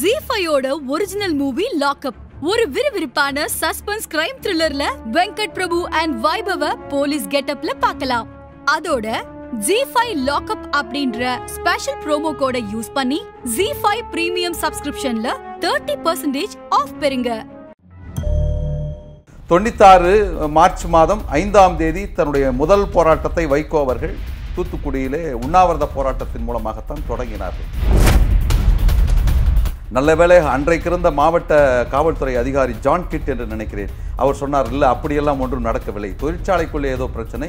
ஜீஃபையோட original movie lockup ஒரு விறுவிறுப்பான suspense crime த்ரில்லர்ல வெங்கட் பிரபு அண்ட் வைபவ போலீஸ் கெட்டப்ல பார்க்கலாம் அதோட ஜீஃபை ஃபைவ் லாக்அப் அப்படின்ற ஸ்பெஷல் ப்ரோமோ கோடை யூஸ் பண்ணி ஜி ஃபைவ் பிரீமியம் சப்ஸ்கிரிப்ஷன்ல தேர்ட்டி பர்சன்டேஜ் ஆஃப் பெறுங்க தொண்ணூத்தாறு மார்ச் மாதம் ஐந்தாம் தேதி தன்னுடைய முதல் போராட்டத்தை வைகோ அவர்கள் தூத்துக்குடியிலே உண்ணாவிரத போராட்டத்தின் மூலமாகத்தான் தொடங்கினார்கள் நல்ல வேலை அன்றைக்கு இருந்த மாவட்ட காவல்துறை அதிகாரி ஜான் கிட் என்று நினைக்கிறேன் அவர் சொன்னார் இல்லை அப்படியெல்லாம் ஒன்றும் நடக்கவில்லை தொழிற்சாலைக்குள்ளே ஏதோ பிரச்சனை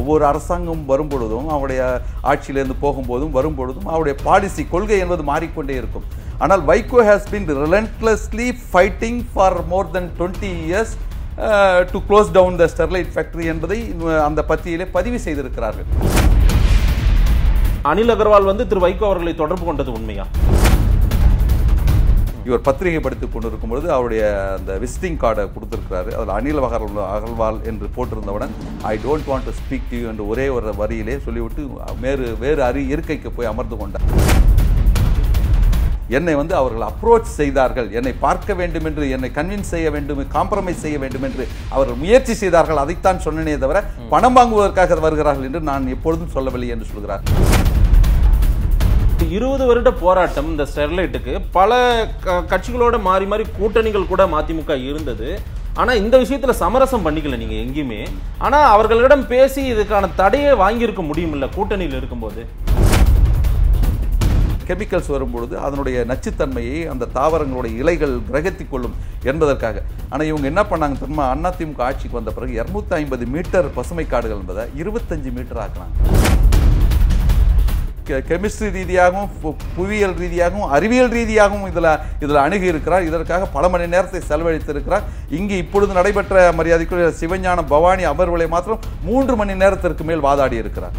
ஒவ்வொரு அரசாங்கம் வரும்பொழுதும் அவருடைய ஆட்சியிலேருந்து போகும்போதும் வரும்பொழுதும் அவருடைய பாலிசி கொள்கை என்பது மாறிக்கொண்டே இருக்கும் ஆனால் Vaiko has been relentlessly fighting for more than twenty years to close down the Sterlite factory என்பதை uh, அந்த பத்தியிலே பதிவு செய்திருக்கிறார்கள் அனில் அகர்வால் வந்து திரு வைகோ அவர்களை தொடர்பு கொண்டது உண்மையா இவர் பத்திரிகை படித்துக் கொண்டிருக்கும் பொழுது அவருடைய அந்த விசிட்டிங் கார்டை கொடுத்துருக்கிறாரு அதில் அனில் அகர் அகர்வால் என்று போட்டிருந்தவுடன் I don't want to speak to you என்று ஒரே ஒரு வரியிலே சொல்லிவிட்டு வேறு வேறு அறி இருக்கைக்கு போய் அமர்ந்து கொண்டார் என்னை வந்து அவர்கள் அப்ரோச் செய்தார்கள் என்னை பார்க்க வேண்டும் என்று என்னை கன்வின்ஸ் செய்ய வேண்டும் காம்ப்ரமைஸ் செய்ய வேண்டும் என்று அவர்கள் முயற்சி செய்தார்கள் அதைத்தான் சொன்னனே தவிர பணம் வாங்குவதற்காக வருகிறார்கள் என்று நான் எப்பொழுதும் சொல்லவில்லை என்று சொல்கிறார் இருபது வருட போராட்டம் இந்த ஸ்டெர்லைட்டுக்கு பல கட்சிகளோட மாறி மாறி கூட்டணிகள் கூட மதிமுக இருந்தது ஆனால் இந்த விஷயத்தில் சமரசம் பண்ணிக்கல நீங்கள் எங்கேயுமே ஆனால் அவர்களிடம் பேசி இதுக்கான தடையை வாங்கியிருக்க இல்ல கூட்டணியில் இருக்கும்போது கெமிக்கல்ஸ் வரும்பொழுது அதனுடைய நச்சுத்தன்மையை அந்த தாவரங்களுடைய இலைகள் கிரகத்தி கொள்ளும் என்பதற்காக ஆனால் இவங்க என்ன பண்ணாங்க தெரியுமா அதிமுக ஆட்சிக்கு வந்த பிறகு இரநூத்தி ஐம்பது மீட்டர் பசுமை காடுகள் என்பதை இருபத்தஞ்சு மீட்டர் ஆக்குறாங்க கெமிஸ்ட்ரி ரீதியாகவும் புவியியல் ரீதியாகவும் அறிவியல் ரீதியாகவும் இதில் இதில் அணுகி இருக்கிறார் இதற்காக பல மணி நேரத்தை செலவழித்திருக்கிறார் இங்கு இப்பொழுது நடைபெற்ற மரியாதைக்குரிய சிவஞான பவானி அவர்களை மாத்திரம் மூன்று மணி நேரத்திற்கு மேல் வாதாடி இருக்கிறார்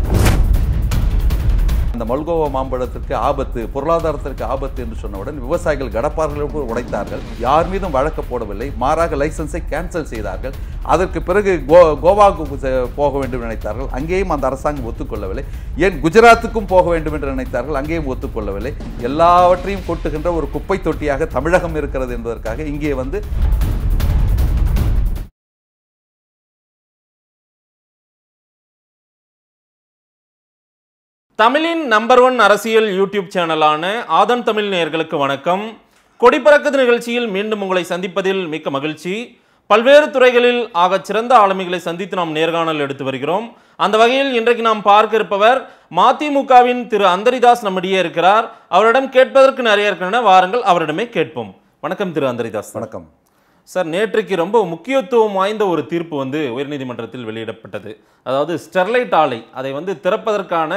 அந்த மல்கோவா மாம்பழத்திற்கு ஆபத்து பொருளாதாரத்திற்கு ஆபத்து என்று சொன்னவுடன் விவசாயிகள் கடப்பார்கள் உடைத்தார்கள் யார் மீதும் வழக்க போடவில்லை மாறாக லைசன்ஸை கேன்சல் செய்தார்கள் அதற்கு பிறகு கோ கோவாவுக்கு போக வேண்டும் நினைத்தார்கள் அங்கேயும் அந்த அரசாங்கம் ஒத்துக்கொள்ளவில்லை ஏன் குஜராத்துக்கும் போக வேண்டும் என்று நினைத்தார்கள் அங்கேயும் ஒத்துக்கொள்ளவில்லை எல்லாவற்றையும் கொட்டுகின்ற ஒரு குப்பை தொட்டியாக தமிழகம் இருக்கிறது என்பதற்காக இங்கே வந்து தமிழின் நம்பர் ஒன் அரசியல் யூடியூப் சேனலான ஆதன் தமிழ் நேயர்களுக்கு வணக்கம் கொடிப்பறக்குது நிகழ்ச்சியில் மீண்டும் உங்களை சந்திப்பதில் மிக்க மகிழ்ச்சி பல்வேறு துறைகளில் ஆகச் சிறந்த ஆளுமைகளை சந்தித்து நாம் நேர்காணல் எடுத்து வருகிறோம் அந்த வகையில் இன்றைக்கு நாம் பார்க்க இருப்பவர் மதிமுகவின் திரு அந்தரிதாஸ் நம்மிடையே இருக்கிறார் அவரிடம் கேட்பதற்கு நிறைய இருக்கின்றன வாருங்கள் அவரிடமே கேட்போம் வணக்கம் திரு அந்தரிதாஸ் வணக்கம் சார் நேற்றைக்கு ரொம்ப முக்கியத்துவம் வாய்ந்த ஒரு தீர்ப்பு வந்து உயர்நீதிமன்றத்தில் வெளியிடப்பட்டது அதாவது ஸ்டெர்லைட் ஆலை அதை வந்து திறப்பதற்கான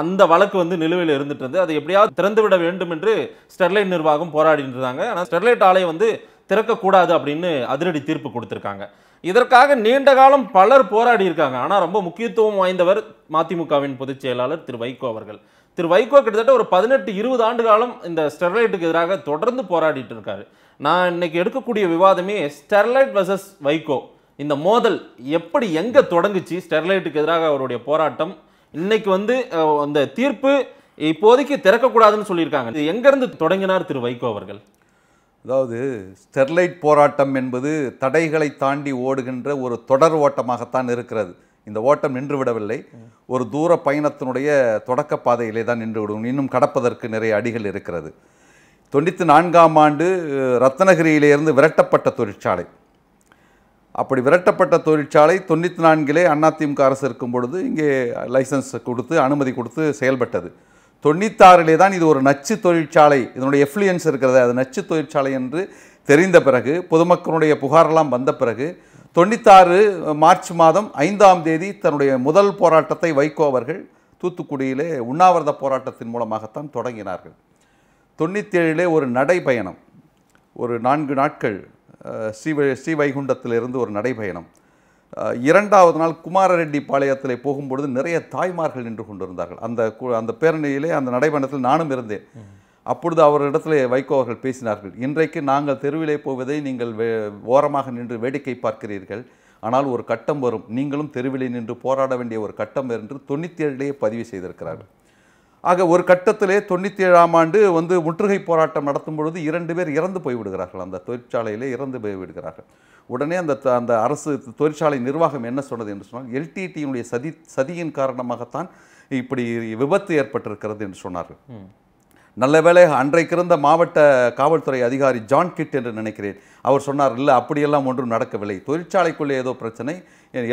அந்த வழக்கு வந்து நிலுவையில் இருந்துட்டு அதை எப்படியாவது திறந்துவிட வேண்டும் என்று ஸ்டெர்லைட் நிர்வாகம் போராடிட்டு இருந்தாங்க ஆனால் ஸ்டெர்லைட் ஆலை வந்து திறக்கக்கூடாது அப்படின்னு அதிரடி தீர்ப்பு கொடுத்துருக்காங்க இதற்காக நீண்ட காலம் பலர் போராடி இருக்காங்க ஆனால் ரொம்ப முக்கியத்துவம் வாய்ந்தவர் மதிமுகவின் பொதுச் செயலாளர் திரு வைகோ அவர்கள் திரு வைகோ கிட்டத்தட்ட ஒரு பதினெட்டு இருபது ஆண்டு காலம் இந்த ஸ்டெர்லைட்டுக்கு எதிராக தொடர்ந்து போராடிட்டு இருக்காரு நான் இன்னைக்கு எடுக்கக்கூடிய விவாதமே ஸ்டெர்லைட் வர்சஸ் வைகோ இந்த மோதல் எப்படி எங்கே தொடங்குச்சு ஸ்டெர்லைட்டுக்கு எதிராக அவருடைய போராட்டம் இன்னைக்கு வந்து அந்த தீர்ப்பு இப்போதைக்கு திறக்கக்கூடாதுன்னு சொல்லியிருக்காங்க இது எங்கேருந்து தொடங்கினார் திரு வைகோ அவர்கள் அதாவது ஸ்டெர்லைட் போராட்டம் என்பது தடைகளை தாண்டி ஓடுகின்ற ஒரு தொடர் ஓட்டமாகத்தான் இருக்கிறது இந்த ஓட்டம் நின்று விடவில்லை ஒரு தூர பயணத்தினுடைய தொடக்க பாதையிலே தான் நின்று விடும் இன்னும் கடப்பதற்கு நிறைய அடிகள் இருக்கிறது தொண்ணூற்றி நான்காம் ஆண்டு ரத்னகிரியிலிருந்து விரட்டப்பட்ட தொழிற்சாலை அப்படி விரட்டப்பட்ட தொழிற்சாலை தொண்ணூற்றி நான்கிலே அதிமுக அரசு இருக்கும் பொழுது இங்கே லைசன்ஸ் கொடுத்து அனுமதி கொடுத்து செயல்பட்டது தொண்ணூத்தாறிலே தான் இது ஒரு நச்சு தொழிற்சாலை இதனுடைய எஃப்ளூயன்ஸ் இருக்கிறது அது நச்சு தொழிற்சாலை என்று தெரிந்த பிறகு பொதுமக்களுடைய புகாரெல்லாம் வந்த பிறகு தொண்ணூத்தாறு மார்ச் மாதம் ஐந்தாம் தேதி தன்னுடைய முதல் போராட்டத்தை வைகோ அவர்கள் தூத்துக்குடியிலே உண்ணாவிரத போராட்டத்தின் மூலமாகத்தான் தொடங்கினார்கள் தொண்ணூற்றேழிலே ஒரு நடைபயணம் ஒரு நான்கு நாட்கள் ஸ்ரீ இருந்து ஒரு நடைபயணம் இரண்டாவது நாள் குமாரரெட்டி பாளையத்தில் போகும்பொழுது நிறைய தாய்மார்கள் நின்று கொண்டிருந்தார்கள் அந்த அந்த பேரணியிலே அந்த நடைபயணத்தில் நானும் இருந்தேன் அப்பொழுது அவரிடத்தில் வைகோ அவர்கள் பேசினார்கள் இன்றைக்கு நாங்கள் தெருவிலே போவதை நீங்கள் வே ஓரமாக நின்று வேடிக்கை பார்க்கிறீர்கள் ஆனால் ஒரு கட்டம் வரும் நீங்களும் தெருவிலே நின்று போராட வேண்டிய ஒரு கட்டம் என்று தொண்ணூற்றி ஏழிலேயே பதிவு செய்திருக்கிறார்கள் ஆக ஒரு கட்டத்திலே தொண்ணூற்றி ஏழாம் ஆண்டு வந்து முற்றுகை போராட்டம் நடத்தும் பொழுது இரண்டு பேர் இறந்து போய்விடுகிறார்கள் அந்த தொழிற்சாலையிலே இறந்து போய்விடுகிறார்கள் உடனே அந்த அந்த அரசு தொழிற்சாலை நிர்வாகம் என்ன சொன்னது என்று சொன்னால் எல்டிடியினுடைய சதி சதியின் காரணமாகத்தான் இப்படி விபத்து ஏற்பட்டிருக்கிறது என்று சொன்னார்கள் நல்ல வேலை அன்றைக்கு இருந்த மாவட்ட காவல்துறை அதிகாரி ஜான் கிட் என்று நினைக்கிறேன் அவர் சொன்னார் இல்லை அப்படியெல்லாம் ஒன்றும் நடக்கவில்லை தொழிற்சாலைக்குள்ளே ஏதோ பிரச்சனை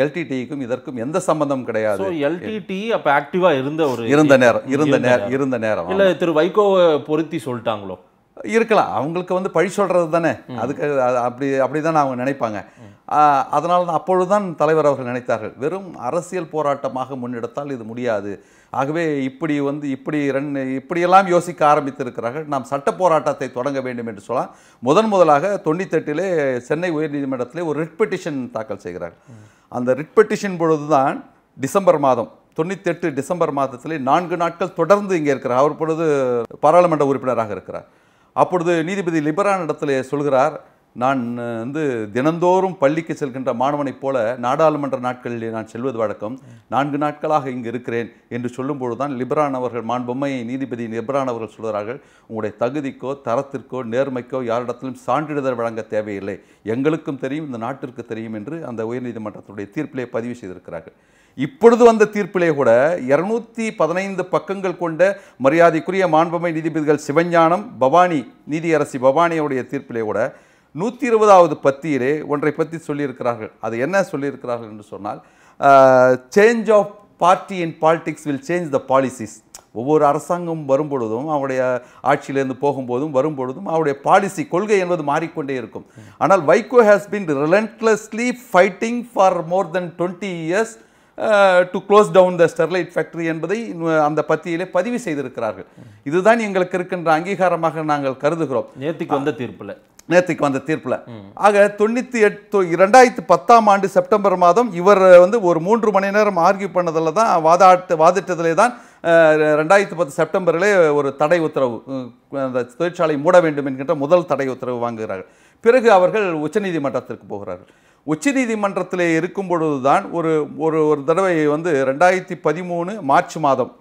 எல்டிடிக்கும் இதற்கும் எந்த சம்பந்தம் கிடையாது எல்டிடி அப்ப ஆக்டிவா இருந்த ஒரு இருந்த நேரம் இருந்த நேரம் இருந்த நேரம் இல்ல திரு வைகோவை பொருத்தி சொல்லிட்டாங்களோ இருக்கலாம் அவங்களுக்கு வந்து பழி சொல்கிறது தானே அதுக்கு அப்படி அப்படி தான் அவங்க நினைப்பாங்க அதனால தான் அப்பொழுது தான் தலைவர் அவர்கள் நினைத்தார்கள் வெறும் அரசியல் போராட்டமாக முன்னெடுத்தால் இது முடியாது ஆகவே இப்படி வந்து இப்படி ரெண்டு இப்படியெல்லாம் யோசிக்க ஆரம்பித்திருக்கிறார்கள் நாம் சட்ட போராட்டத்தை தொடங்க வேண்டும் என்று சொல்லலாம் முதன் முதலாக தொண்ணூத்தெட்டிலே சென்னை உயர்நீதிமன்றத்திலே ஒரு ரிட் பெட்டிஷன் தாக்கல் செய்கிறார்கள் அந்த ரிட் பெட்டிஷன் பொழுது தான் டிசம்பர் மாதம் தொண்ணூத்தெட்டு டிசம்பர் மாதத்திலே நான்கு நாட்கள் தொடர்ந்து இங்கே இருக்கிறார் அவர் பொழுது பாராளுமன்ற உறுப்பினராக இருக்கிறார் அப்பொழுது நீதிபதி லிபரான் இடத்துல சொல்கிறார் நான் வந்து தினந்தோறும் பள்ளிக்கு செல்கின்ற மாணவனைப் போல நாடாளுமன்ற நாட்களில் நான் செல்வது வழக்கம் நான்கு நாட்களாக இங்கு இருக்கிறேன் என்று சொல்லும்போது தான் லிபரான் அவர்கள் மாண்பொம்மை நீதிபதி லிபரான் அவர்கள் சொல்கிறார்கள் உங்களுடைய தகுதிக்கோ தரத்திற்கோ நேர்மைக்கோ யாரிடத்திலும் சான்றிதழ் வழங்க தேவையில்லை எங்களுக்கும் தெரியும் இந்த நாட்டிற்கு தெரியும் என்று அந்த உயர்நீதிமன்றத்துடைய தீர்ப்பிலே பதிவு செய்திருக்கிறார்கள் இப்பொழுது வந்த தீர்ப்பிலே கூட இருநூத்தி பதினைந்து பக்கங்கள் கொண்ட மரியாதைக்குரிய மாண்புமை நீதிபதிகள் சிவஞானம் பவானி நீதியரசி பவானியுடைய தீர்ப்பிலே கூட நூற்றி இருபதாவது பத்தியிலே ஒன்றை பற்றி சொல்லியிருக்கிறார்கள் அது என்ன சொல்லியிருக்கிறார்கள் என்று சொன்னால் change of party in politics will change the policies ஒவ்வொரு அரசாங்கம் வரும்பொழுதும் அவருடைய ஆட்சியிலேருந்து போகும்போதும் வரும்பொழுதும் அவருடைய பாலிசி கொள்கை என்பது மாறிக்கொண்டே இருக்கும் ஆனால் Vaiko has been relentlessly fighting for more than twenty years to close down the Sterlite factory என்பதை அந்த பத்தியிலே பதிவு செய்திருக்கிறார்கள் இதுதான் எங்களுக்கு இருக்கின்ற அங்கீகாரமாக நாங்கள் கருதுகிறோம் நேற்றுக்கு வந்த தீர்ப்பில் நேற்றுக்கு வந்த தீர்ப்பில் ஆக தொண்ணூத்தி எட்டு இரண்டாயிரத்தி பத்தாம் ஆண்டு செப்டம்பர் மாதம் இவர் வந்து ஒரு மூன்று மணி நேரம் ஆர்கியூ பண்ணதில் தான் வாதாட்டு வாதிட்டதிலே தான் ரெண்டாயிரத்தி பத்து செப்டம்பரிலே ஒரு தடை உத்தரவு அந்த தொழிற்சாலை மூட வேண்டும் என்கின்ற முதல் தடை உத்தரவு வாங்குகிறார்கள் பிறகு அவர்கள் உச்சநீதிமன்றத்திற்கு போகிறார்கள் உச்சநீதிமன்றத்தில் இருக்கும் பொழுது தான் ஒரு ஒரு ஒரு தடவை வந்து ரெண்டாயிரத்தி பதிமூணு மார்ச் மாதம்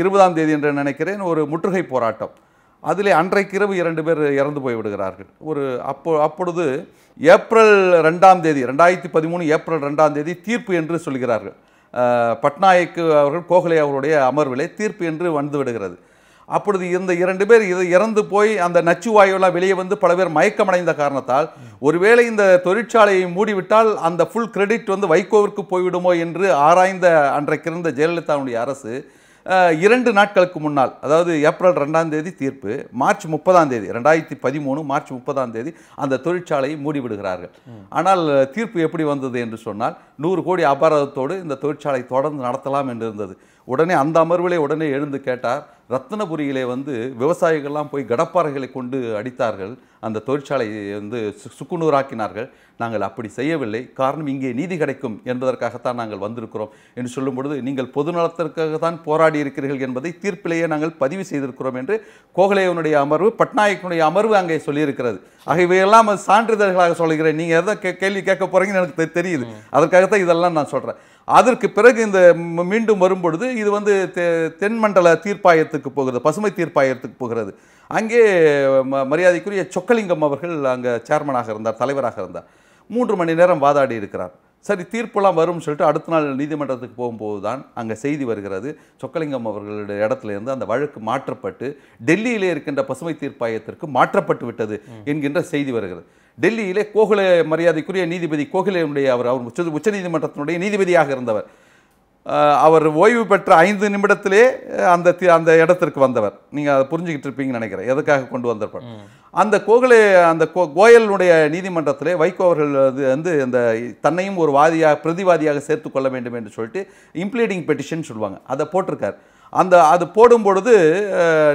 இருபதாம் தேதி என்று நினைக்கிறேன் ஒரு முற்றுகை போராட்டம் அதிலே அன்றைக்கு இரவு இரண்டு பேர் இறந்து போய்விடுகிறார்கள் ஒரு அப்போ அப்பொழுது ஏப்ரல் ரெண்டாம் தேதி ரெண்டாயிரத்தி பதிமூணு ஏப்ரல் ரெண்டாம் தேதி தீர்ப்பு என்று சொல்கிறார்கள் பட்நாயக்கு அவர்கள் கோகலே அவருடைய அமர்விலே தீர்ப்பு என்று வந்து விடுகிறது அப்பொழுது இந்த இரண்டு பேர் இது இறந்து போய் அந்த நச்சு வாயுலாம் வெளியே வந்து பல பேர் மயக்கமடைந்த காரணத்தால் ஒருவேளை இந்த தொழிற்சாலையை மூடிவிட்டால் அந்த ஃபுல் கிரெடிட் வந்து வைகோவிற்கு போய்விடுமோ என்று ஆராய்ந்த அன்றைக்கிருந்த ஜெயலலிதாவுடைய அரசு இரண்டு நாட்களுக்கு முன்னால் அதாவது ஏப்ரல் ரெண்டாம் தேதி தீர்ப்பு மார்ச் முப்பதாம் தேதி ரெண்டாயிரத்தி பதிமூணு மார்ச் முப்பதாம் தேதி அந்த தொழிற்சாலையை மூடிவிடுகிறார்கள் ஆனால் தீர்ப்பு எப்படி வந்தது என்று சொன்னால் நூறு கோடி அபராதத்தோடு இந்த தொழிற்சாலை தொடர்ந்து நடத்தலாம் என்று இருந்தது உடனே அந்த அமர்விலே உடனே எழுந்து கேட்டார் ரத்தனபுரியிலே வந்து விவசாயிகள்லாம் போய் கடப்பாறைகளை கொண்டு அடித்தார்கள் அந்த தொழிற்சாலையை வந்து சுக்குநூறாக்கினார்கள் நாங்கள் அப்படி செய்யவில்லை காரணம் இங்கே நீதி கிடைக்கும் என்பதற்காகத்தான் நாங்கள் வந்திருக்கிறோம் என்று சொல்லும் பொழுது நீங்கள் பொது நலத்திற்காக தான் போராடி இருக்கிறீர்கள் என்பதை தீர்ப்பிலேயே நாங்கள் பதிவு செய்திருக்கிறோம் என்று கோகலேவனுடைய அமர்வு பட்நாயக்கனுடைய அமர்வு அங்கே சொல்லியிருக்கிறது ஆக இவையெல்லாம் சான்றிதழ்களாக சொல்கிறேன் நீங்கள் எதை கேள்வி கேட்க போகிறீங்கன்னு எனக்கு தெரியுது அதற்காகத்தான் இதெல்லாம் நான் சொல்கிறேன் அதற்கு பிறகு இந்த மீண்டும் வரும்பொழுது இது வந்து தெ தென்மண்டல தீர்ப்பாயத்துக்கு போகிறது பசுமை தீர்ப்பாயத்துக்கு போகிறது அங்கே ம மரியாதைக்குரிய சொக்கலிங்கம் அவர்கள் அங்கே சேர்மனாக இருந்தார் தலைவராக இருந்தார் மூன்று மணி நேரம் வாதாடி இருக்கிறார் சரி தீர்ப்புலாம் வரும்னு சொல்லிட்டு அடுத்த நாள் நீதிமன்றத்துக்கு போகும்போது தான் அங்கே செய்தி வருகிறது சொக்கலிங்கம் அவர்களுடைய இடத்துலேருந்து அந்த வழக்கு மாற்றப்பட்டு டெல்லியிலே இருக்கின்ற பசுமை தீர்ப்பாயத்திற்கு மாற்றப்பட்டு விட்டது என்கின்ற செய்தி வருகிறது டெல்லியிலே கோகுல மரியாதைக்குரிய நீதிபதி கோகுலேனுடைய அவர் அவர் உச்ச உச்சநீதிமன்றத்தினுடைய நீதிபதியாக இருந்தவர் அவர் ஓய்வு பெற்ற ஐந்து நிமிடத்திலே அந்த அந்த இடத்திற்கு வந்தவர் நீங்கள் அதை புரிஞ்சுக்கிட்டு இருப்பீங்கன்னு நினைக்கிறேன் எதுக்காக கொண்டு வந்திருப்பார் அந்த கோகலே அந்த கோ கோயலுடைய நீதிமன்றத்திலே வைகோ அவர்கள் அது வந்து அந்த தன்னையும் ஒரு வாதியாக பிரதிவாதியாக சேர்த்து கொள்ள வேண்டும் என்று சொல்லிட்டு இம்ப்ளீடிங் பெட்டிஷன் சொல்லுவாங்க அதை போட்டிருக்கார் அந்த அது போடும் பொழுது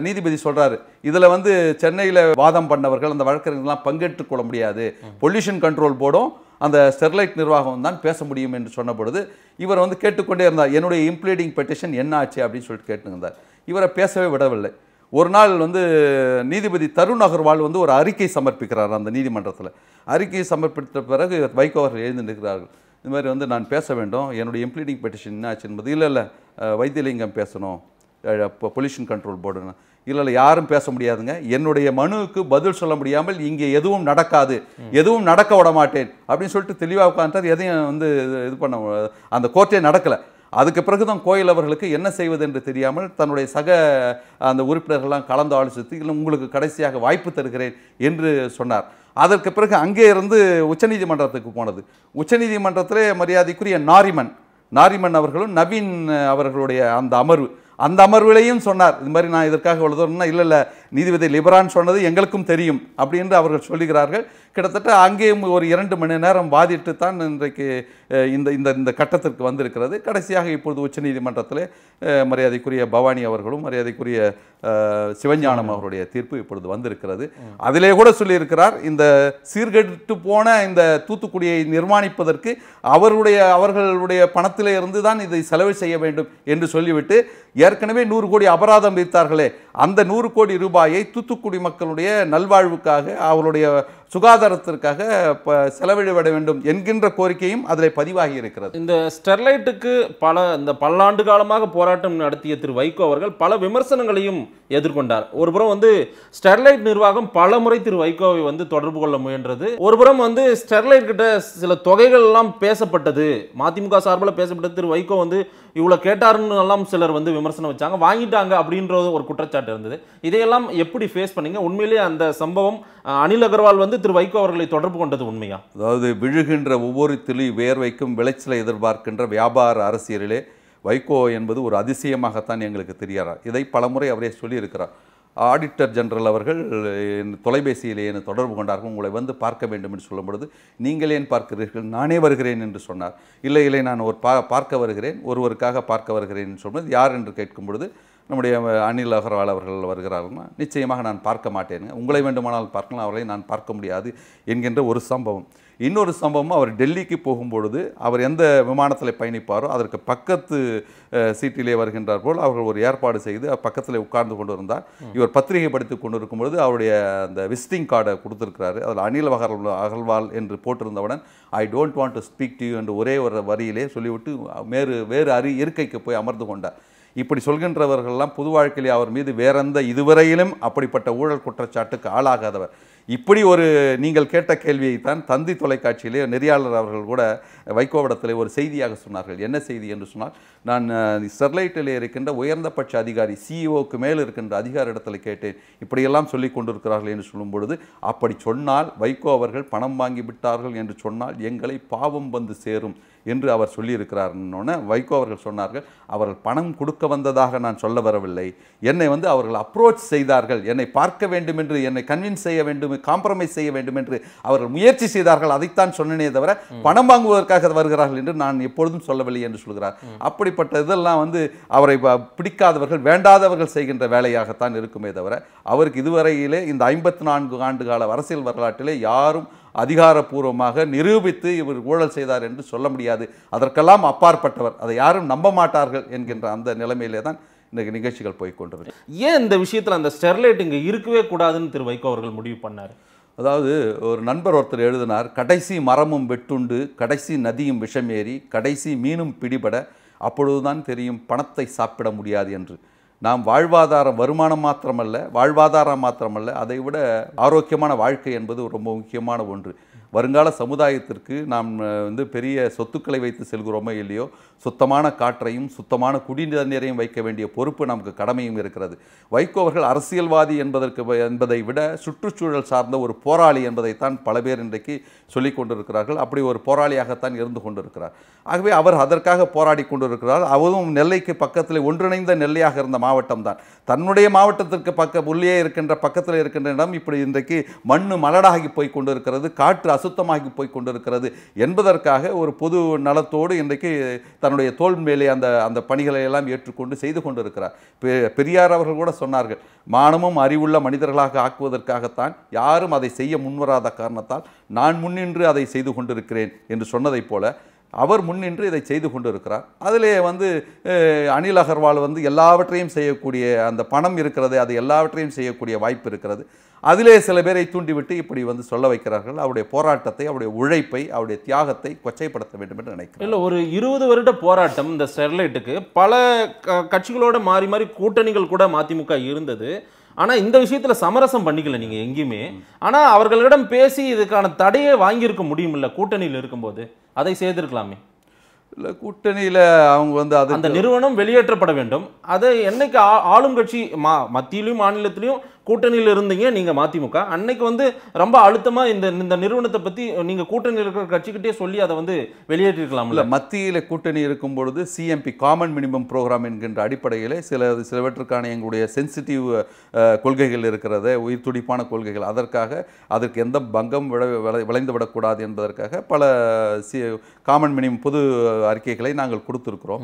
நீதிபதி சொல்கிறாரு இதில் வந்து சென்னையில் வாதம் பண்ணவர்கள் அந்த வழக்கறிஞர்கள்லாம் பங்கேற்றுக் கொள்ள முடியாது பொல்யூஷன் கண்ட்ரோல் போர்டும் அந்த ஸ்டெர்லைட் நிர்வாகம் தான் பேச முடியும் என்று சொன்ன பொழுது இவர் வந்து கேட்டுக்கொண்டே இருந்தார் என்னுடைய இம்ப்ளீடிங் பெட்டிஷன் என்ன ஆச்சு அப்படின்னு சொல்லிட்டு கேட்டுருந்தார் இவரை பேசவே விடவில்லை ஒரு நாள் வந்து நீதிபதி தருண் அகர்வால் வந்து ஒரு அறிக்கை சமர்ப்பிக்கிறார் அந்த நீதிமன்றத்தில் அறிக்கையை சமர்ப்பித்த பிறகு வைகோ அவர்கள் எழுந்து நிற்கிறார்கள் இந்த மாதிரி வந்து நான் பேச வேண்டும் என்னுடைய இம்ப்ளீடிங் பெட்டிஷன் என்ன ஆச்சு என்பது இல்லை இல்லை வைத்தியலிங்கம் பேசணும் பொல்யூஷன் கண்ட்ரோல் போர்டுன்னு இல்லை இல்லை யாரும் பேச முடியாதுங்க என்னுடைய மனுவுக்கு பதில் சொல்ல முடியாமல் இங்கே எதுவும் நடக்காது எதுவும் நடக்க விட மாட்டேன் அப்படின்னு சொல்லிட்டு தெளிவாக உட்காந்துட்டு எதையும் வந்து இது பண்ண அந்த கோர்ட்டே நடக்கலை அதுக்கு பிறகுதான் கோயில் அவர்களுக்கு என்ன செய்வது என்று தெரியாமல் தன்னுடைய சக அந்த உறுப்பினர்கள்லாம் கலந்து ஆலோசித்து இல்லை உங்களுக்கு கடைசியாக வாய்ப்பு தருகிறேன் என்று சொன்னார் அதற்கு பிறகு அங்கே இருந்து உச்சநீதிமன்றத்துக்கு போனது உச்சநீதிமன்றத்திலே மரியாதைக்குரிய நாரிமன் நாரிமன் அவர்களும் நவீன் அவர்களுடைய அந்த அமர்வு அந்த அமர்விலையும் சொன்னார் இது மாதிரி நான் இதற்காக எழுதுறேன்னா இல்லை இல்லை நீதிபதி லிபரான் சொன்னது எங்களுக்கும் தெரியும் அப்படின்னு அவர்கள் சொல்லுகிறார்கள் கிட்டத்தட்ட அங்கேயும் ஒரு இரண்டு மணி நேரம் வாதிட்டு தான் இன்றைக்கு இந்த இந்த இந்த கட்டத்திற்கு வந்திருக்கிறது கடைசியாக இப்பொழுது உச்சநீதிமன்றத்தில் மரியாதைக்குரிய பவானி அவர்களும் மரியாதைக்குரிய சிவஞானம் அவருடைய தீர்ப்பு இப்பொழுது வந்திருக்கிறது அதிலே கூட சொல்லியிருக்கிறார் இந்த சீர்கெட்டு போன இந்த தூத்துக்குடியை நிர்மாணிப்பதற்கு அவருடைய அவர்களுடைய பணத்திலே இருந்து தான் இதை செலவு செய்ய வேண்டும் என்று சொல்லிவிட்டு ஏற்கனவே நூறு கோடி அபராதம் வைத்தார்களே அந்த நூறு கோடி ரூபாய் ரூபாயை தூத்துக்குடி மக்களுடைய நல்வாழ்வுக்காக அவருடைய சுகாதாரத்திற்காக இப்போ செலவிடப்பட வேண்டும் என்கின்ற கோரிக்கையும் அதில் பதிவாகி இருக்கிறது இந்த ஸ்டெர்லைட்டுக்கு பல இந்த பல்லாண்டு காலமாக போராட்டம் நடத்திய திரு வைகோ அவர்கள் பல விமர்சனங்களையும் எதிர்கொண்டார் ஒருபுறம் வந்து ஸ்டெர்லைட் நிர்வாகம் பல முறை திரு வைகோவை வந்து தொடர்பு கொள்ள முயன்றது ஒருபுறம் வந்து ஸ்டெர்லைட் கிட்ட சில தொகைகள் எல்லாம் பேசப்பட்டது மதிமுக சார்பில் பேசப்பட்டது திரு வைகோ வந்து இவ்வளோ கேட்டாருன்னு எல்லாம் சிலர் வந்து விமர்சனம் வச்சாங்க வாங்கிட்டாங்க அப்படின்ற ஒரு குற்றச்சாட்டு இருந்தது இதையெல்லாம் எப்படி ஃபேஸ் பண்ணீங்க உண்மையிலேயே அந்த சம்பவம் அனில் அகர்வால் வந்து திரு வைகோ அவர்களை தொடர்பு கொண்டது உண்மையா அதாவது விழுகின்ற ஒவ்வொரு வேர் வேர்வைக்கும் விளைச்சலை எதிர்பார்க்கின்ற வியாபார அரசியலிலே வைகோ என்பது ஒரு அதிசயமாகத்தான் எங்களுக்கு தெரிகிறார் இதை பலமுறை அவரே சொல்லியிருக்கிறார் ஆடிட்டர் ஜெனரல் அவர்கள் என் தொலைபேசியில் என்னை தொடர்பு கொண்டார்கள் உங்களை வந்து பார்க்க வேண்டும் என்று சொல்லும் பொழுது நீங்கள் ஏன் பார்க்கிறீர்கள் நானே வருகிறேன் என்று சொன்னார் இல்லை இல்லை நான் ஒரு பா பார்க்க வருகிறேன் ஒருவருக்காக பார்க்க வருகிறேன் என்று சொல்லும்போது யார் என்று கேட்கும் பொழுது நம்முடைய அனில் அகர்வால் அவர்கள் வருகிறார்கள்னா நிச்சயமாக நான் பார்க்க மாட்டேனுங்க உங்களை வேண்டுமானால் பார்க்கலாம் அவர்களை நான் பார்க்க முடியாது என்கின்ற ஒரு சம்பவம் இன்னொரு சம்பவம் அவர் டெல்லிக்கு போகும்பொழுது அவர் எந்த விமானத்தில் பயணிப்பாரோ அதற்கு பக்கத்து சீட்டிலே வருகின்றார் போல் அவர்கள் ஒரு ஏற்பாடு செய்து பக்கத்தில் உட்கார்ந்து கொண்டு இருந்தார் இவர் பத்திரிகை படித்து கொண்டு இருக்கும்பொழுது அவருடைய அந்த விசிட்டிங் கார்டை கொடுத்துருக்கிறாரு அதில் அனில் அகர் அகர்வால் என்று போட்டிருந்தவுடன் I don't want to speak to you என்று ஒரே ஒரு வரியிலே சொல்லிவிட்டு வேறு வேறு அரி இருக்கைக்கு போய் அமர்ந்து கொண்டார் இப்படி சொல்கின்றவர்கள்லாம் புது வாழ்க்கையில் அவர் மீது வேறெந்த இதுவரையிலும் அப்படிப்பட்ட ஊழல் குற்றச்சாட்டுக்கு ஆளாகாதவர் இப்படி ஒரு நீங்கள் கேட்ட கேள்வியை தான் தந்தி தொலைக்காட்சியிலே நெறியாளர் அவர்கள் கூட வைகோவிடத்தில் ஒரு செய்தியாக சொன்னார்கள் என்ன செய்தி என்று சொன்னால் நான் ஸ்டெர்லைட்டில் இருக்கின்ற உயர்ந்தபட்ச அதிகாரி சிஇஓக்கு e மேல் இருக்கின்ற அதிகார இடத்துல கேட்டேன் இப்படியெல்லாம் சொல்லி கொண்டிருக்கிறார்கள் என்று சொல்லும் பொழுது அப்படி சொன்னால் வைகோ அவர்கள் பணம் வாங்கி விட்டார்கள் என்று சொன்னால் எங்களை பாவம் வந்து சேரும் என்று அவர் சொல்லியிருக்கிறார்னோன்னு வைகோ அவர்கள் சொன்னார்கள் அவர்கள் பணம் கொடுக்க வந்ததாக நான் சொல்ல வரவில்லை என்னை வந்து அவர்கள் அப்ரோச் செய்தார்கள் என்னை பார்க்க வேண்டும் என்று என்னை கன்வின்ஸ் செய்ய வேண்டும் வேண்டும் காம்ப்ரமைஸ் செய்ய வேண்டும் என்று அவர்கள் முயற்சி செய்தார்கள் அதைத்தான் சொன்னனே தவிர பணம் வாங்குவதற்காக வருகிறார்கள் என்று நான் எப்பொழுதும் சொல்லவில்லை என்று சொல்கிறார் அப்படிப்பட்ட இதெல்லாம் வந்து அவரை பிடிக்காதவர்கள் வேண்டாதவர்கள் செய்கின்ற வேலையாகத்தான் இருக்குமே தவிர அவருக்கு இதுவரையிலே இந்த ஐம்பத்தி நான்கு ஆண்டு கால அரசியல் வரலாற்றிலே யாரும் அதிகாரப்பூர்வமாக நிரூபித்து இவர் ஊழல் செய்தார் என்று சொல்ல முடியாது அதற்கெல்லாம் அப்பாற்பட்டவர் அதை யாரும் நம்ப மாட்டார்கள் என்கின்ற அந்த நிலைமையிலே தான் இந்த நிகழ்ச்சிகள் போய் கொண்டிருக்கு ஏன் இந்த விஷயத்தில் அந்த ஸ்டெர்லைட் இங்கே இருக்கவே கூடாதுன்னு திரு வைகோ அவர்கள் முடிவு பண்ணார் அதாவது ஒரு நண்பர் ஒருத்தர் எழுதினார் கடைசி மரமும் வெட்டுண்டு கடைசி நதியும் விஷமேறி கடைசி மீனும் பிடிபட அப்பொழுதுதான் தெரியும் பணத்தை சாப்பிட முடியாது என்று நாம் வாழ்வாதாரம் வருமானம் மாத்திரமல்ல வாழ்வாதாரம் மாத்திரமல்ல அதை விட ஆரோக்கியமான வாழ்க்கை என்பது ரொம்ப முக்கியமான ஒன்று வருங்கால சமுதாயத்திற்கு நாம் வந்து பெரிய சொத்துக்களை வைத்து செல்கிறோமோ இல்லையோ சுத்தமான காற்றையும் சுத்தமான குடிநீர் நீரையும் வைக்க வேண்டிய பொறுப்பு நமக்கு கடமையும் இருக்கிறது வைகோ அவர்கள் அரசியல்வாதி என்பதற்கு என்பதை விட சுற்றுச்சூழல் சார்ந்த ஒரு போராளி என்பதைத்தான் பல பேர் இன்றைக்கு சொல்லிக் கொண்டிருக்கிறார்கள் அப்படி ஒரு போராளியாகத்தான் இருந்து கொண்டிருக்கிறார் ஆகவே அவர் அதற்காக போராடி கொண்டிருக்கிறார் அவரும் நெல்லைக்கு பக்கத்தில் ஒன்றிணைந்த நெல்லையாக இருந்த மாவட்டம் தான் தன்னுடைய மாவட்டத்திற்கு பக்க உள்ளே இருக்கின்ற பக்கத்தில் இருக்கின்ற இடம் இப்படி இன்றைக்கு மண்ணு மலடாகி போய் கொண்டிருக்கிறது காற்று அசுத்தமாகி போய் கொண்டிருக்கிறது என்பதற்காக ஒரு பொது நலத்தோடு இன்றைக்கு தன்னுடைய தோல் மேலே அந்த அந்த பணிகளை எல்லாம் ஏற்றுக்கொண்டு செய்து கொண்டிருக்கிறார் பெரியார் அவர்கள் கூட சொன்னார்கள் மானமும் அறிவுள்ள மனிதர்களாக ஆக்குவதற்காகத்தான் யாரும் அதை செய்ய முன்வராத காரணத்தால் நான் முன்னின்று அதை செய்து கொண்டிருக்கிறேன் என்று சொன்னதைப் போல அவர் முன்னின்று இதை செய்து கொண்டு இருக்கிறார் அதிலே வந்து அனில் அகர்வால் வந்து எல்லாவற்றையும் செய்யக்கூடிய அந்த பணம் இருக்கிறது அது எல்லாவற்றையும் செய்யக்கூடிய வாய்ப்பு இருக்கிறது அதிலே சில பேரை தூண்டிவிட்டு இப்படி வந்து சொல்ல வைக்கிறார்கள் அவருடைய போராட்டத்தை அவருடைய உழைப்பை அவருடைய தியாகத்தை கொச்சைப்படுத்த வேண்டும் என்று நினைக்கிறேன் இல்லை ஒரு இருபது வருட போராட்டம் இந்த ஸ்டெர்லைட்டுக்கு பல கட்சிகளோட மாறி மாறி கூட்டணிகள் கூட மதிமுக இருந்தது ஆனால் இந்த விஷயத்தில் சமரசம் பண்ணிக்கல நீங்கள் எங்கேயுமே ஆனால் அவர்களிடம் பேசி இதுக்கான தடையை வாங்கியிருக்க முடியுமில்ல கூட்டணியில் இருக்கும்போது அதை செய்திருக்கலாமே இல்லை கூட்டணியில் அவங்க வந்து அது அந்த நிறுவனம் வெளியேற்றப்பட வேண்டும் அதை என்னைக்கு ஆளும் கட்சி மா மத்தியிலையும் மாநிலத்திலையும் கூட்டணியில் இருந்தீங்க நீங்கள் மதிமுக அன்னைக்கு வந்து ரொம்ப அழுத்தமாக இந்த இந்த நிறுவனத்தை பற்றி நீங்கள் கூட்டணியில் இருக்கிற கட்சிக்கிட்டே சொல்லி அதை வந்து வெளியேற்றிருக்கலாம் இல்லை மத்தியில் கூட்டணி இருக்கும் பொழுது சிஎம்பி காமன் மினிமம் ப்ரோக்ராம் என்கின்ற அடிப்படையில் சில சிலவற்றுக்கான எங்களுடைய சென்சிட்டிவ் கொள்கைகள் இருக்கிறது உயிர் துடிப்பான கொள்கைகள் அதற்காக அதற்கு எந்த பங்கம் விட விளைந்து விடக்கூடாது என்பதற்காக பல சி காமன் மினிமம் பொது அறிக்கைகளை நாங்கள் கொடுத்துருக்குறோம்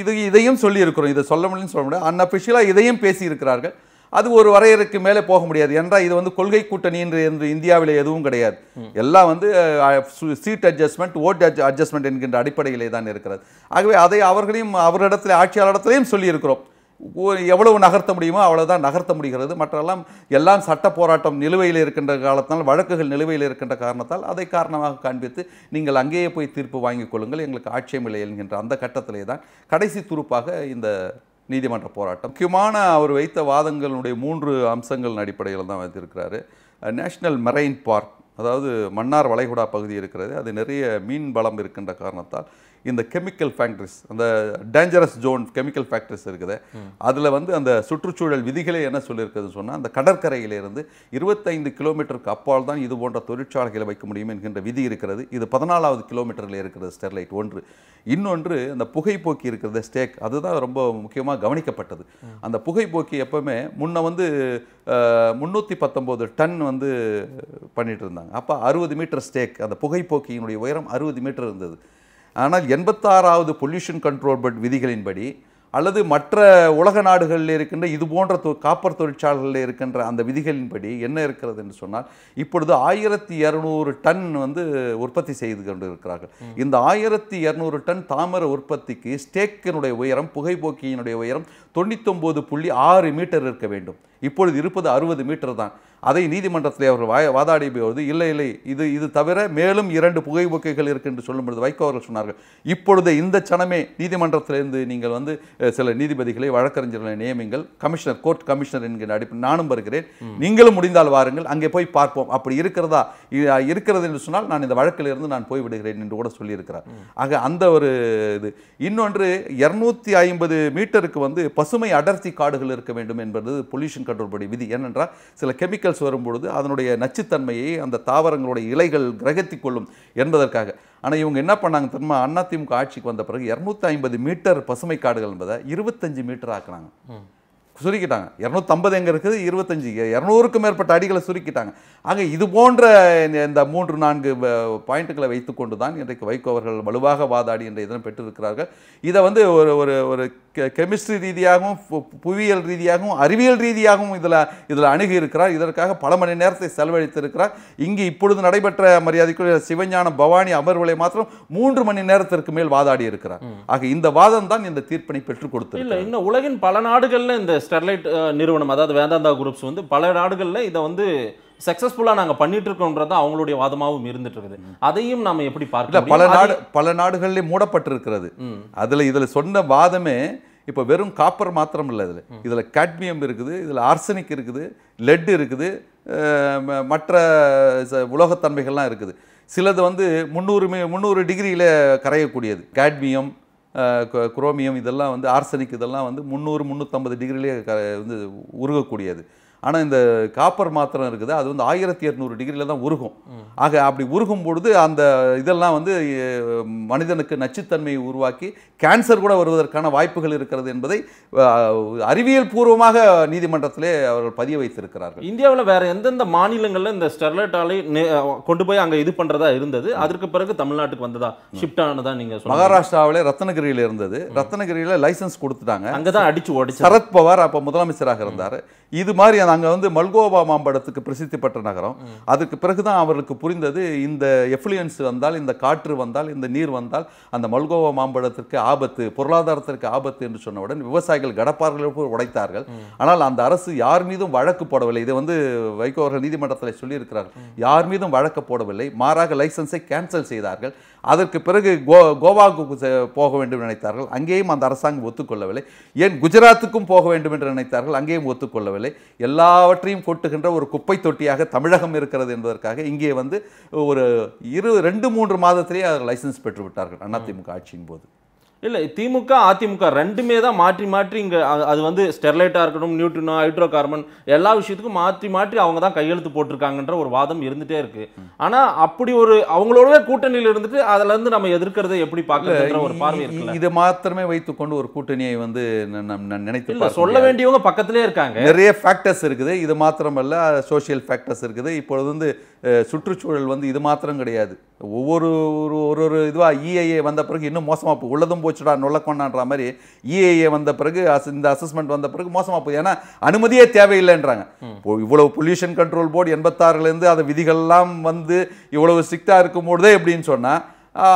இது இதையும் சொல்லியிருக்கிறோம் இதை சொல்ல முடியும்னு சொல்ல முடியாது அன்அஃபிஷியலாக இதையும் பேசியிருக்கிறார்கள் அது ஒரு வரையறைக்கு மேலே போக முடியாது என்றால் இது வந்து கொள்கை கூட்டணி என்று என்று இந்தியாவில் எதுவும் கிடையாது எல்லாம் வந்து சீட் அட்ஜஸ்ட்மெண்ட் ஓட் அட்ஜஸ்ட்மெண்ட் என்கின்ற அடிப்படையிலே தான் இருக்கிறது ஆகவே அதை அவர்களையும் அவரிடத்துல ஆட்சியாளரிடத்துலையும் சொல்லியிருக்கிறோம் எவ்வளவு நகர்த்த முடியுமோ அவ்வளோதான் நகர்த்த முடிகிறது மற்றெல்லாம் எல்லாம் சட்ட போராட்டம் நிலுவையில் இருக்கின்ற காலத்தால் வழக்குகள் நிலுவையில் இருக்கின்ற காரணத்தால் அதை காரணமாக காண்பித்து நீங்கள் அங்கேயே போய் தீர்ப்பு வாங்கிக் கொள்ளுங்கள் எங்களுக்கு ஆட்சியமில்லை என்கின்ற அந்த கட்டத்திலே தான் கடைசி துருப்பாக இந்த நீதிமன்ற போராட்டம் முக்கியமான அவர் வைத்த வாதங்களுடைய மூன்று அம்சங்கள் அடிப்படையில் தான் வைத்திருக்கிறாரு நேஷ்னல் மெரைன் பார்க் அதாவது மன்னார் வளைகுடா பகுதி இருக்கிறது அது நிறைய மீன் வளம் இருக்கின்ற காரணத்தால் இந்த கெமிக்கல் ஃபேக்ட்ரிஸ் அந்த டேஞ்சரஸ் ஜோன் கெமிக்கல் ஃபேக்ட்ரிஸ் இருக்குது அதில் வந்து அந்த சுற்றுச்சூழல் விதிகளே என்ன சொல்லியிருக்குதுன்னு சொன்னால் அந்த கடற்கரையிலிருந்து இருபத்தைந்து கிலோமீட்டருக்கு அப்பால் தான் இது போன்ற தொழிற்சாலைகளை வைக்க முடியும் என்கின்ற விதி இருக்கிறது இது பதினாலாவது கிலோமீட்டரில் இருக்கிறது ஸ்டெர்லைட் ஒன்று இன்னொன்று அந்த புகைப்போக்கி இருக்கிறது ஸ்டேக் அதுதான் ரொம்ப முக்கியமாக கவனிக்கப்பட்டது அந்த புகைப்போக்கி எப்போவுமே முன்ன வந்து முந்நூற்றி பத்தொம்போது டன் வந்து பண்ணிகிட்டு இருந்தாங்க அப்போ அறுபது மீட்டர் ஸ்டேக் அந்த புகைப்போக்கியினுடைய உயரம் அறுபது மீட்டர் இருந்தது ஆனால் எண்பத்தாறாவது பொல்யூஷன் கண்ட்ரோல் பட் விதிகளின்படி அல்லது மற்ற உலக நாடுகளில் இருக்கின்ற இது போன்ற தொ காப்பர் தொழிற்சாலைகளில் இருக்கின்ற அந்த விதிகளின்படி என்ன இருக்கிறது என்று சொன்னால் இப்பொழுது ஆயிரத்தி இரநூறு டன் வந்து உற்பத்தி செய்து கொண்டு இருக்கிறார்கள் இந்த ஆயிரத்தி இரநூறு டன் தாமர உற்பத்திக்கு ஸ்டேக்கினுடைய உயரம் புகைப்போக்கியினுடைய உயரம் தொண்ணூத்தொம்பது புள்ளி ஆறு மீட்டர் இருக்க வேண்டும் இப்பொழுது இருப்பது அறுபது மீட்டர் தான் அதை நீதிமன்றத்தில் அவர்கள் வாய வாதாடிய போது இல்லை இல்லை இது இது தவிர மேலும் இரண்டு புகைப்பொக்கைகள் இருக்கு என்று சொல்லும்பொழுது வைகோ அவர்கள் சொன்னார்கள் இப்பொழுது இந்த சனமே நீதிமன்றத்திலிருந்து நீங்கள் வந்து சில நீதிபதிகளை வழக்கறிஞர்களை நியமிங்கள் கமிஷனர் கோர்ட் கமிஷனர் என்கிற அடிப்படை நானும் வருகிறேன் நீங்களும் முடிந்தால் வாருங்கள் அங்கே போய் பார்ப்போம் அப்படி இருக்கிறதா இருக்கிறது என்று சொன்னால் நான் இந்த வழக்கிலிருந்து நான் போய்விடுகிறேன் என்று கூட சொல்லியிருக்கிறார் ஆக அந்த ஒரு இது இன்னொன்று இரநூத்தி ஐம்பது மீட்டருக்கு வந்து பசுமை அடர்த்தி காடுகள் இருக்க வேண்டும் என்பது பொல்யூஷன் கண்ட்ரோல் படி விதி ஏனென்றால் சில கெமிக்கல் கெமிக்கல்ஸ் வரும்பொழுது அதனுடைய நச்சுத்தன்மையை அந்த தாவரங்களுடைய இலைகள் கிரகத்தி கொள்ளும் என்பதற்காக ஆனால் இவங்க என்ன பண்ணாங்க திரும்ப அதிமுக ஆட்சிக்கு வந்த பிறகு இரநூத்தி ஐம்பது மீட்டர் பசுமை காடுகள் என்பதை இருபத்தஞ்சு மீட்டர் ஆக்குனாங்க சுருக்கிட்டாங்க இரநூத்தம்பது எங்கே இருக்குது இருபத்தஞ்சி இரநூறுக்கும் மேற்பட்ட அடிகளை சுருக்கிட்டாங்க ஆக இது போன்ற இந்த மூன்று நான்கு பாயிண்ட்டுகளை வைத்துக்கொண்டு தான் இன்றைக்கு வைகோ அவர்கள் வலுவாக வாதாடி என்ற இதனை பெற்றிருக்கிறார்கள் இதை வந்து ஒரு ஒரு ஒரு கெமிஸ்ட்ரி ரீதியாகவும் புவியியல் ரீதியாகவும் அறிவியல் ரீதியாகவும் இதில் இதில் அணுகி இருக்கிறார் இதற்காக பல மணி நேரத்தை செலவழித்திருக்கிறார் இங்கு இப்பொழுது நடைபெற்ற மரியாதைக்குரிய சிவஞான பவானி அமர்வுகளை மாத்திரம் மூன்று மணி நேரத்திற்கு மேல் வாதாடி இருக்கிறார் ஆக இந்த வாதம் தான் இந்த தீர்ப்பினை பெற்றுக் கொடுத்தது இல்லை இன்னும் உலகின் பல நாடுகளில் இந்த ஸ்டெர்லைட் நிறுவனம் அதாவது வேதாந்தா குரூப்ஸ் வந்து பல நாடுகளில் இதை வந்து சக்சஸ்ஃபுல்லாக நாங்கள் பண்ணிட்டு இருக்கோன்றது அவங்களுடைய வாதமாகவும் இருந்துட்டு இருக்குது அதையும் நம்ம எப்படி பார்க்கலாம் பல நாடு பல நாடுகள்லேயே மூடப்பட்டிருக்கிறது அதில் இதில் சொன்ன வாதமே இப்போ வெறும் காப்பர் மாத்திரம் இல்லை இதில் இதில் காட்மியம் இருக்குது இதில் ஆர்சனிக் இருக்குது லெட் இருக்குது மற்ற உலோகத்தன்மைகள்லாம் இருக்குது சிலது வந்து முந்நூறு முந்நூறு டிகிரியில் கரையக்கூடியது காட்மியம் குரோமியம் இதெல்லாம் வந்து ஆர்சனிக் இதெல்லாம் வந்து முந்நூறு முந்நூற்றம்பது டிகிரிலேயே வந்து உருகக்கூடியது ஆனால் இந்த காப்பர் மாத்திரம் இருக்குது அது வந்து ஆயிரத்தி இரநூறு டிகிரியில் தான் உருகும் ஆக அப்படி உருகும் பொழுது அந்த இதெல்லாம் வந்து மனிதனுக்கு நச்சுத்தன்மையை உருவாக்கி கேன்சர் கூட வருவதற்கான வாய்ப்புகள் இருக்கிறது என்பதை அறிவியல் பூர்வமாக நீதிமன்றத்திலே அவர்கள் பதிய வைத்திருக்கிறார்கள் இந்தியாவில் வேறு எந்தெந்த மாநிலங்களில் இந்த ஸ்டெர்லைட் ஆலை கொண்டு போய் அங்கே இது பண்ணுறதா இருந்தது அதற்கு பிறகு தமிழ்நாட்டுக்கு வந்ததா ஷிஃப்ட் ஆனதா நீங்கள் மகாராஷ்டிராவிலே ரத்னகிரியில் இருந்தது ரத்னகிரியில் லைசன்ஸ் கொடுத்துட்டாங்க அங்கே தான் அடிச்சு ஓடிச்சு சரத்பவார் அப்போ முதலமைச்சராக இருந்தார் இது மாதிரி நாங்கள் வந்து மல்கோவா மாம்பழத்துக்கு பிரசித்தி பெற்ற நகரம் அதுக்கு பிறகு தான் அவர்களுக்கு புரிந்தது இந்த எஃப்ளூயன்ஸ் வந்தால் இந்த காற்று வந்தால் இந்த நீர் வந்தால் அந்த மல்கோவா மாம்பழத்திற்கு ஆபத்து பொருளாதாரத்திற்கு ஆபத்து என்று சொன்னவுடன் விவசாயிகள் கடப்பார்கள் உடைத்தார்கள் ஆனால் அந்த அரசு யார் மீதும் வழக்கு போடவில்லை இதை வந்து வைகோ அவர்கள் நீதிமன்றத்தில் சொல்லியிருக்கிறார்கள் யார் மீதும் வழக்கு போடவில்லை மாறாக லைசன்ஸை கேன்சல் செய்தார்கள் அதற்கு பிறகு கோ கோவாவுக்கு போக வேண்டும் நினைத்தார்கள் அங்கேயும் அந்த அரசாங்கம் ஒத்துக்கொள்ளவில்லை ஏன் குஜராத்துக்கும் போக வேண்டும் என்று நினைத்தார்கள் அங்கேயும் ஒத்துக்கொள்ளவில்லை எல்லாவற்றையும் கொட்டுகின்ற ஒரு குப்பை தொட்டியாக தமிழகம் இருக்கிறது என்பதற்காக இங்கே வந்து ஒரு இரு ரெண்டு மூன்று மாதத்திலேயே லைசன்ஸ் பெற்றுவிட்டார்கள் அதிமுக ஆட்சியின் போது இல்லை திமுக அதிமுக ரெண்டுமே தான் மாற்றி மாற்றி இங்கே அது வந்து ஸ்டெர்லைட்டாக இருக்கட்டும் நியூட்ரினோ ஹைட்ரோ கார்பன் எல்லா விஷயத்துக்கும் மாற்றி மாற்றி அவங்க தான் கையெழுத்து போட்டிருக்காங்கன்ற ஒரு வாதம் இருந்துகிட்டே இருக்குது ஆனால் அப்படி ஒரு அவங்களோட கூட்டணியில் இருந்துட்டு அதுலேருந்து நம்ம எதிர்க்கிறத எப்படி பார்க்கறதுன்ற ஒரு பார்வை இருக்குது இதை மாத்திரமே வைத்துக்கொண்டு ஒரு கூட்டணியை வந்து நினைத்து இல்லை சொல்ல வேண்டியவங்க பக்கத்திலே இருக்காங்க நிறைய ஃபேக்டர்ஸ் இருக்குது இது மாத்திரமல்ல சோசியல் ஃபேக்டர்ஸ் இருக்குது இப்பொழுது வந்து சுற்றுச்சூழல் வந்து இது மாத்திரம் கிடையாது ஒவ்வொரு ஒரு ஒரு ஒரு இதுவாக இஐஏ e வந்த பிறகு இன்னும் மோசமாக போகும் உள்ளதும் போச்சுடா நொல்லக்கொண்டான்ற மாதிரி இஐஏ e வந்த பிறகு அஸ் இந்த அசஸ்மெண்ட் வந்த பிறகு மோசமாக போகுது ஏன்னா அனுமதியே தேவையில்லைன்றாங்க இவ்வளவு பொல்யூஷன் கண்ட்ரோல் போர்டு எண்பத்தாறுலேருந்து அந்த விதிகள்லாம் வந்து இவ்வளவு ஸ்ட்ரிக்டாக இருக்கும்போதே எப்படின்னு சொன்னால்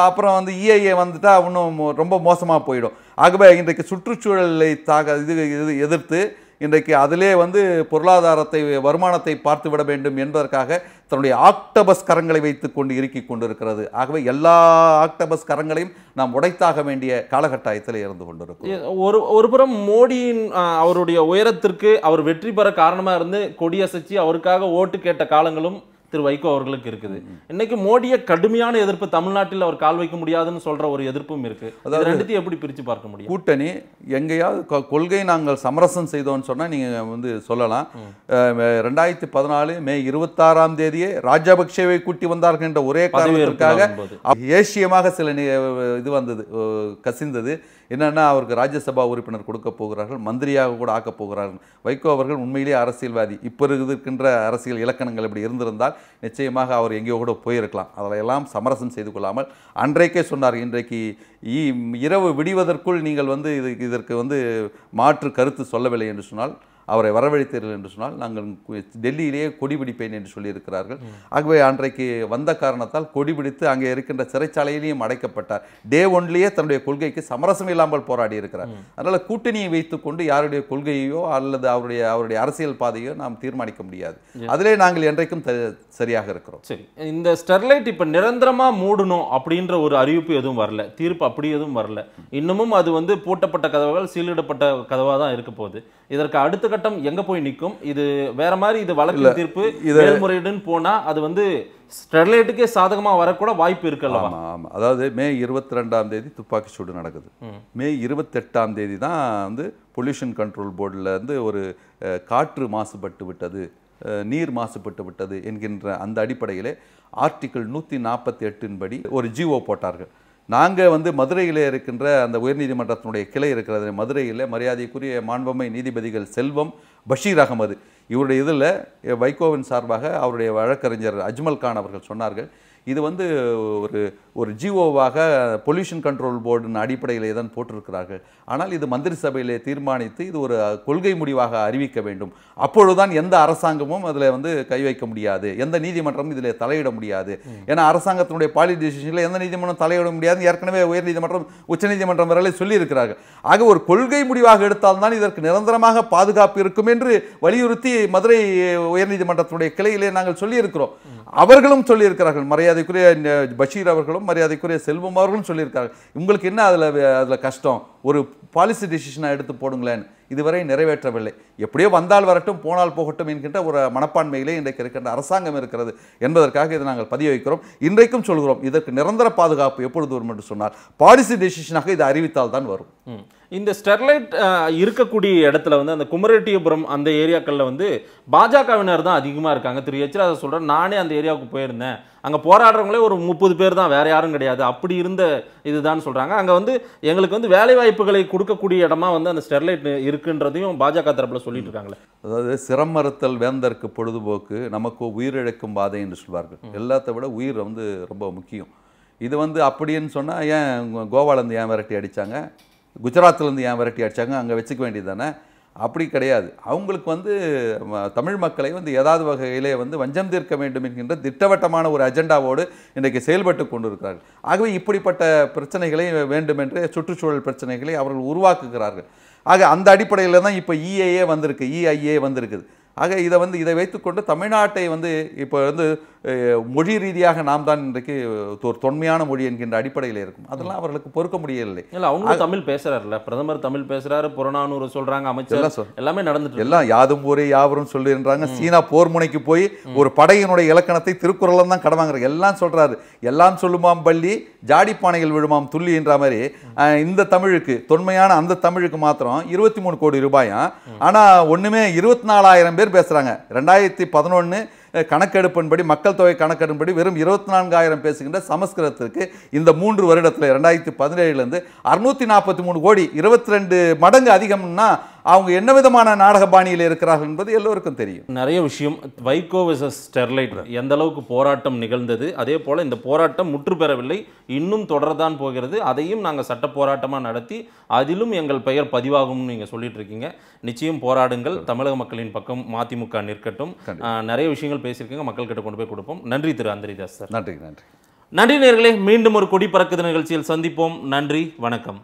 அப்புறம் வந்து இஐஏ e வந்துட்டால் இன்னும் ரொம்ப மோசமாக போயிடும் ஆகவே இன்றைக்கு சுற்றுச்சூழலை தாக இது இது எதிர்த்து இன்றைக்கு அதிலே வந்து பொருளாதாரத்தை வருமானத்தை பார்த்து விட வேண்டும் என்பதற்காக தன்னுடைய ஆக்டபஸ் கரங்களை வைத்து கொண்டு இறுக்கிக் கொண்டிருக்கிறது ஆகவே எல்லா ஆக்டபஸ் கரங்களையும் நாம் உடைத்தாக வேண்டிய காலகட்டாயத்தில் இருந்து கொண்டிருக்கும் ஒரு ஒரு புறம் மோடியின் அவருடைய உயரத்திற்கு அவர் வெற்றி பெற காரணமாக இருந்து கொடியசைச்சு அவருக்காக ஓட்டு கேட்ட காலங்களும் திரு வைகோ அவர்களுக்கு இருக்குது இன்னைக்கு மோடிய கடுமையான எதிர்ப்பு தமிழ்நாட்டில் அவர் கால் வைக்க முடியாதுன்னு சொல்ற ஒரு எதிர்ப்பும் இருக்கு அதாவது ரெண்டுத்தையும் எப்படி பிரித்து பார்க்க முடியும் கூட்டணி எங்கேயாவது கொள்கை நாங்கள் சமரசம் செய்தோம்னு சொன்னால் நீங்கள் வந்து சொல்லலாம் ரெண்டாயிரத்தி பதினாலு மே இருபத்தாறாம் தேதியே ராஜபக்சேவை கூட்டி வந்தார்கள் என்ற ஒரே காரணத்திற்காக ஏசியமாக சில இது வந்தது கசிந்தது என்னென்னா அவருக்கு ராஜ்யசபா உறுப்பினர் கொடுக்க போகிறார்கள் மந்திரியாக கூட ஆக்கப் போகிறார்கள் வைகோ அவர்கள் உண்மையிலேயே அரசியல்வாதி இப்போ இருக்கின்ற அரசியல் இலக்கணங்கள் இப்படி இருந்திருந்தால் நிச்சயமாக அவர் எங்கேயோ கூட போயிருக்கலாம் அதெல்லாம் சமரசம் செய்து கொள்ளாமல் அன்றைக்கே சொன்னார் இன்றைக்கு இரவு விடிவதற்குள் நீங்கள் வந்து இது இதற்கு வந்து மாற்று கருத்து சொல்லவில்லை என்று சொன்னால் அவரை வரவழைத்தீர்கள் என்று சொன்னால் நாங்கள் டெல்லியிலேயே கொடி பிடிப்பேன் என்று சொல்லியிருக்கிறார்கள் ஆகவே அன்றைக்கு வந்த காரணத்தால் கொடி பிடித்து அங்கே இருக்கின்ற சிறைச்சாலையிலேயும் அடைக்கப்பட்டார் டே ஒன்லேயே தன்னுடைய கொள்கைக்கு சமரசம் இல்லாமல் போராடி இருக்கிறார் அதனால் கூட்டணியை வைத்துக்கொண்டு யாருடைய கொள்கையோ அல்லது அவருடைய அவருடைய அரசியல் பாதையோ நாம் தீர்மானிக்க முடியாது அதிலே நாங்கள் என்றைக்கும் சரியாக இருக்கிறோம் சரி இந்த ஸ்டெர்லைட் இப்போ நிரந்தரமாக மூடணும் அப்படின்ற ஒரு அறிவிப்பு எதுவும் வரல தீர்ப்பு அப்படி எதுவும் வரல இன்னமும் அது வந்து பூட்டப்பட்ட கதவுகள் சீலிடப்பட்ட கதவாக தான் இருக்க போகுது இதற்கு அடுத்த கட்டம் எங்கே போய் நிற்கும் இது வேற மாதிரி இது வழக்கு தீர்ப்பு முறையுடன் போனால் அது வந்து ஸ்டெர்லைட்டுக்கே சாதகமாக வரக்கூட வாய்ப்பு இருக்கல ஆமாம் அதாவது மே இருபத்தி ரெண்டாம் தேதி துப்பாக்கி சூடு நடக்குது மே இருபத்தெட்டாம் தேதி தான் வந்து பொல்யூஷன் கண்ட்ரோல் போர்டில் இருந்து ஒரு காற்று மாசுபட்டு விட்டது நீர் மாசுபட்டு விட்டது என்கின்ற அந்த அடிப்படையிலே ஆர்டிக்கிள் நூற்றி நாற்பத்தி எட்டின்படி ஒரு ஜிஓ போட்டார்கள் நாங்கள் வந்து மதுரையில் இருக்கின்ற அந்த உயர்நீதிமன்றத்தினுடைய கிளை இருக்கிறது மதுரையில் மரியாதைக்குரிய மாண்பமை நீதிபதிகள் செல்வம் பஷீர் அகமது இவருடைய இதில் வைகோவின் சார்பாக அவருடைய வழக்கறிஞர் அஜ்மல் கான் அவர்கள் சொன்னார்கள் இது வந்து ஒரு ஒரு ஜிஓவாக பொல்யூஷன் கண்ட்ரோல் போர்டின் அடிப்படையிலே தான் போட்டிருக்கிறார்கள் ஆனால் இது மந்திரி சபையிலே தீர்மானித்து இது ஒரு கொள்கை முடிவாக அறிவிக்க வேண்டும் அப்பொழுதுதான் எந்த அரசாங்கமும் அதில் வந்து கை வைக்க முடியாது எந்த நீதிமன்றமும் இதில் தலையிட முடியாது ஏன்னா அரசாங்கத்தினுடைய பாலி டிசிஷனில் எந்த நீதிமன்றம் தலையிட முடியாது ஏற்கனவே உயர்நீதிமன்றம் உச்சநீதிமன்றம் வரலே சொல்லியிருக்கிறார்கள் ஆக ஒரு கொள்கை முடிவாக எடுத்தால்தான் இதற்கு நிரந்தரமாக பாதுகாப்பு இருக்கும் என்று வலியுறுத்தி மதுரை உயர்நீதிமன்றத்தினுடைய கிளையிலே நாங்கள் சொல்லியிருக்கிறோம் அவர்களும் சொல்லியிருக்கிறார்கள் மரியாதைக்குரிய பஷீர் அவர்களும் அவர்களும் மரியாதைக்குரிய செல்வம் அவர்களும் சொல்லியிருக்காங்க உங்களுக்கு என்ன அதில் அதில் கஷ்டம் ஒரு பாலிசி டிசிஷனாக எடுத்து போடுங்களேன் இதுவரை நிறைவேற்றவில்லை எப்படியோ வந்தால் வரட்டும் போனால் போகட்டும் என்கின்ற ஒரு மனப்பான்மையிலே இன்றைக்கு இருக்கின்ற அரசாங்கம் இருக்கிறது என்பதற்காக இதை நாங்கள் பதிய வைக்கிறோம் இன்றைக்கும் சொல்கிறோம் இதற்கு நிரந்தர பாதுகாப்பு எப்பொழுது வரும் என்று சொன்னால் பாலிசி டிசிஷனாக இது அறிவித்தால் தான் வரும் இந்த ஸ்டெர்லைட் இருக்கக்கூடிய இடத்துல வந்து அந்த குமரெட்டியபுரம் அந்த ஏரியாக்களில் வந்து பாஜகவினர் தான் அதிகமாக இருக்காங்க திரு எச் சொல்கிறேன் நானே அந்த ஏரியாவுக்கு போயிருந்தேன் அங்கே போராடுறவங்களே ஒரு முப்பது பேர் தான் வேறு யாரும் கிடையாது அப்படி இருந்த இதுதான் சொல்கிறாங்க அங்கே வந்து எங்களுக்கு வந்து வேலை வாய்ப்புகளை கொடுக்கக்கூடிய இடமா வந்து அந்த ஸ்டெர்லைட் இருக்குன்றதையும் பாஜக தரப்பில் சொல்லிட்டு இருக்காங்களே அதாவது சிரமறுத்தல் வேந்தற்கு பொழுதுபோக்கு நமக்கு உயிரிழக்கும் பாதை என்று சொல்வார்கள் எல்லாத்த விட உயிர் வந்து ரொம்ப முக்கியம் இது வந்து அப்படின்னு சொன்னால் ஏன் கோவாலேருந்து ஏன் விரட்டி அடித்தாங்க குஜராத்லேருந்து ஏன் விரட்டி அடித்தாங்க அங்கே வச்சுக்க வேண்டியது தானே அப்படி கிடையாது அவங்களுக்கு வந்து தமிழ் மக்களை வந்து ஏதாவது வகையிலே வந்து வஞ்சம் தீர்க்க வேண்டும் என்கின்ற திட்டவட்டமான ஒரு அஜெண்டாவோடு இன்றைக்கு செயல்பட்டு கொண்டிருக்கிறார்கள் ஆகவே இப்படிப்பட்ட பிரச்சனைகளை வேண்டுமென்றே சுற்றுச்சூழல் பிரச்சனைகளை அவர்கள் உருவாக்குகிறார்கள் ஆக அந்த அடிப்படையில் தான் இப்போ இஏஏ e வந்திருக்கு இஐஏ e வந்திருக்குது ஆக இதை வந்து இதை வைத்துக்கொண்டு தமிழ்நாட்டை வந்து இப்போ வந்து மொழி ரீதியாக நாம் தான் இன்றைக்கு ஒரு தொன்மையான மொழி என்கின்ற அடிப்படையில் இருக்கும் அதெல்லாம் அவர்களுக்கு பொறுக்க முடியவில்லை இல்லை அவங்க தமிழ் பேசுறாருல பிரதமர் தமிழ் பேசுறாரு புறநானூறு சொல்றாங்க அமைச்சர் எல்லாமே நடந்துட்டு எல்லாம் யாதும் ஊரே யாவரும் சொல்லுன்றாங்க சீனா போர் முனைக்கு போய் ஒரு படையினுடைய இலக்கணத்தை திருக்குறளும் தான் கடவாங்கிறாங்க எல்லாம் சொல்றாரு எல்லாம் சொல்லுமாம் பள்ளி ஜாடிப்பானைகள் விழுமாம் துள்ளி என்ற மாதிரி இந்த தமிழுக்கு தொன்மையான அந்த தமிழுக்கு மாத்திரம் இருபத்தி மூணு கோடி ரூபாயும் ஆனால் ஒன்றுமே இருபத்தி நாலாயிரம் பேர் பேசுகிறாங்க ரெண்டாயிரத்தி பதினொன்று கணக்கெடுப்பின்படி மக்கள் தொகை கணக்கெடுப்படி வெறும் இருபத்தி நான்காயிரம் பேசுகின்ற சமஸ்கிருதத்திற்கு இந்த மூன்று வருடத்தில் இரண்டாயிரத்தி பதினேழுலேருந்து அறுநூத்தி நாற்பத்தி மூணு கோடி இருபத்தி ரெண்டு மடங்கு அதிகம்னா அவங்க என்ன விதமான நாடக பாணியில் இருக்கிறார்கள் என்பது எல்லோருக்கும் தெரியும் நிறைய விஷயம் வைகோ விசஸ் ஸ்டெர்லைட் எந்த அளவுக்கு போராட்டம் நிகழ்ந்தது அதே போல் இந்த போராட்டம் முற்று பெறவில்லை இன்னும் தொடரதான் போகிறது அதையும் நாங்கள் சட்ட போராட்டமாக நடத்தி அதிலும் எங்கள் பெயர் பதிவாகும்னு நீங்கள் சொல்லிட்டு இருக்கீங்க நிச்சயம் போராடுங்கள் தமிழக மக்களின் பக்கம் மதிமுக நிற்கட்டும் நிறைய விஷயங்கள் பேசியிருக்கீங்க மக்கள்கிட்ட கொண்டு போய் கொடுப்போம் நன்றி திரு அந்தரிதாஸ் சார் நன்றி நன்றி நன்றி நேர்களே மீண்டும் ஒரு கொடி பறக்குது நிகழ்ச்சியில் சந்திப்போம் நன்றி வணக்கம்